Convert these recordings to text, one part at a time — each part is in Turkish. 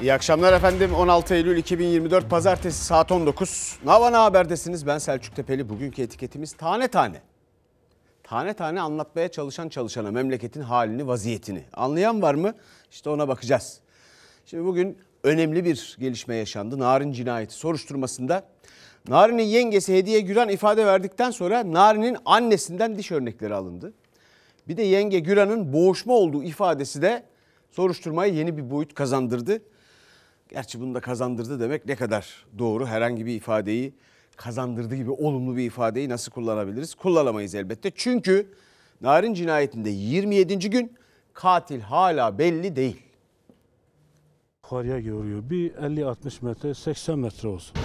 İyi akşamlar efendim. 16 Eylül 2024 Pazartesi saat 19. Navana Haber'desiniz. Ben Selçuk Tepeli. Bugünkü etiketimiz tane tane. Tane tane anlatmaya çalışan çalışana memleketin halini, vaziyetini. Anlayan var mı? İşte ona bakacağız. Şimdi bugün önemli bir gelişme yaşandı. Narin cinayeti soruşturmasında Narin'in yengesi Hediye Güran ifade verdikten sonra Narin'in annesinden diş örnekleri alındı. Bir de yenge Güran'ın boğuşma olduğu ifadesi de soruşturmaya yeni bir boyut kazandırdı. Gerçi bunu da kazandırdı demek ne kadar doğru herhangi bir ifadeyi kazandırdı gibi olumlu bir ifadeyi nasıl kullanabiliriz? Kullanamayız elbette. Çünkü Narin cinayetinde 27. gün katil hala belli değil. Yukarıya görüyor. Bir 50-60 metre, 80 metre olsun.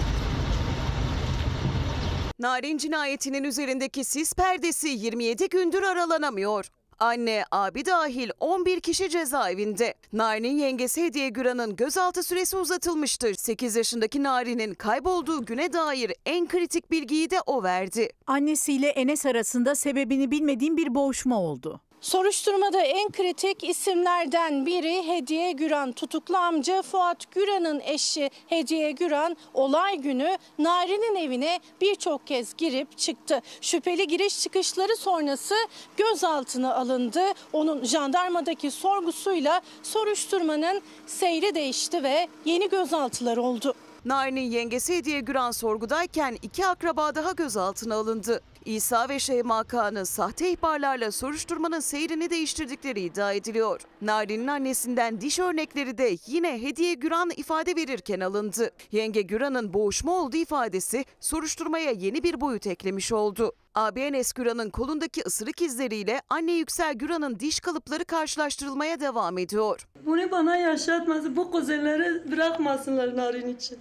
Narin cinayetinin üzerindeki sis perdesi 27 gündür aralanamıyor. Anne, abi dahil 11 kişi cezaevinde. Narin'in yengesi Hediye Güran'ın gözaltı süresi uzatılmıştır. 8 yaşındaki Narin'in kaybolduğu güne dair en kritik bilgiyi de o verdi. Annesiyle Enes arasında sebebini bilmediğim bir boğuşma oldu. Soruşturmada en kritik isimlerden biri Hediye Güran. Tutuklu amca Fuat Güran'ın eşi Hediye Güran olay günü Nari'nin evine birçok kez girip çıktı. Şüpheli giriş çıkışları sonrası gözaltına alındı. Onun jandarmadaki sorgusuyla soruşturmanın seyri değişti ve yeni gözaltılar oldu. Nari'nin yengesi Hediye Güran sorgudayken iki akraba daha gözaltına alındı. İsa ve Şeyma Kağan'ı sahte ihbarlarla soruşturmanın seyrini değiştirdikleri iddia ediliyor. Narin'in annesinden diş örnekleri de yine Hediye Güran ifade verirken alındı. Yenge Güran'ın boğuşma olduğu ifadesi soruşturmaya yeni bir boyut eklemiş oldu. ABNS Güran'ın kolundaki ısırık izleriyle anne Yüksel Güran'ın diş kalıpları karşılaştırılmaya devam ediyor. Bunu bana yaşatmaz. Bu kuzenleri bırakmasınlar narin için.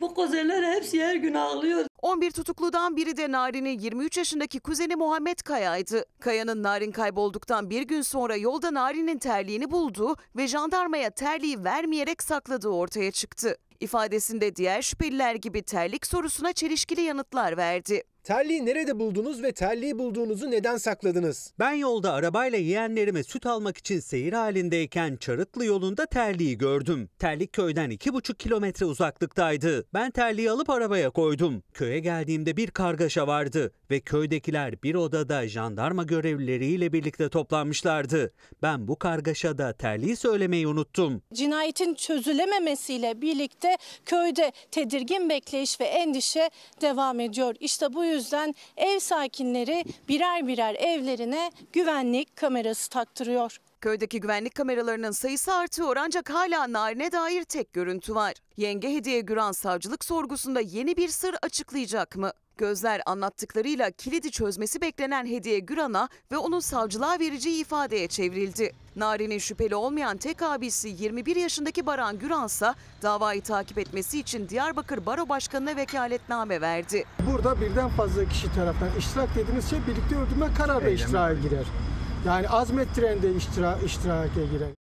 Bu kuzenler hepsi her gün ağlıyor. 11 tutukludan biri de Narin'in 23 yaşındaki kuzeni Muhammed Kaya'ydı. Kaya'nın Narin kaybolduktan bir gün sonra yolda Narin'in terliğini buldu ve jandarmaya terliği vermeyerek sakladığı ortaya çıktı. İfadesinde diğer şüpheliler gibi terlik sorusuna çelişkili yanıtlar verdi. Terliği nerede buldunuz ve terliği bulduğunuzu neden sakladınız? Ben yolda arabayla yeğenlerime süt almak için seyir halindeyken Çarıklı yolunda terliği gördüm. Terlik köyden 2,5 kilometre uzaklıktaydı. Ben terliği alıp arabaya koydum. Köye geldiğimde bir kargaşa vardı ve köydekiler bir odada jandarma görevlileriyle birlikte toplanmışlardı. Ben bu kargaşada terliği söylemeyi unuttum. Cinayetin çözülememesiyle birlikte köyde tedirgin bekleyiş ve endişe devam ediyor. İşte bu yüzden ev sakinleri birer birer evlerine güvenlik kamerası taktırıyor. Köydeki güvenlik kameralarının sayısı artıyor ancak hala narine dair tek görüntü var. Yenge Hediye Güran savcılık sorgusunda yeni bir sır açıklayacak mı? Gözler anlattıklarıyla kilidi çözmesi beklenen Hediye Güran'a ve onun savcılığa vereceği ifadeye çevrildi. Nari'nin şüpheli olmayan tek abisi 21 yaşındaki Baran Güra'nsa davayı takip etmesi için Diyarbakır Baro Başkanı'na vekaletname verdi. Burada birden fazla kişi tarafından iştirak dediğimiz şey birlikte öldürme kararı iştiraya girer. Yani azmettiren de iştira, iştirake girer.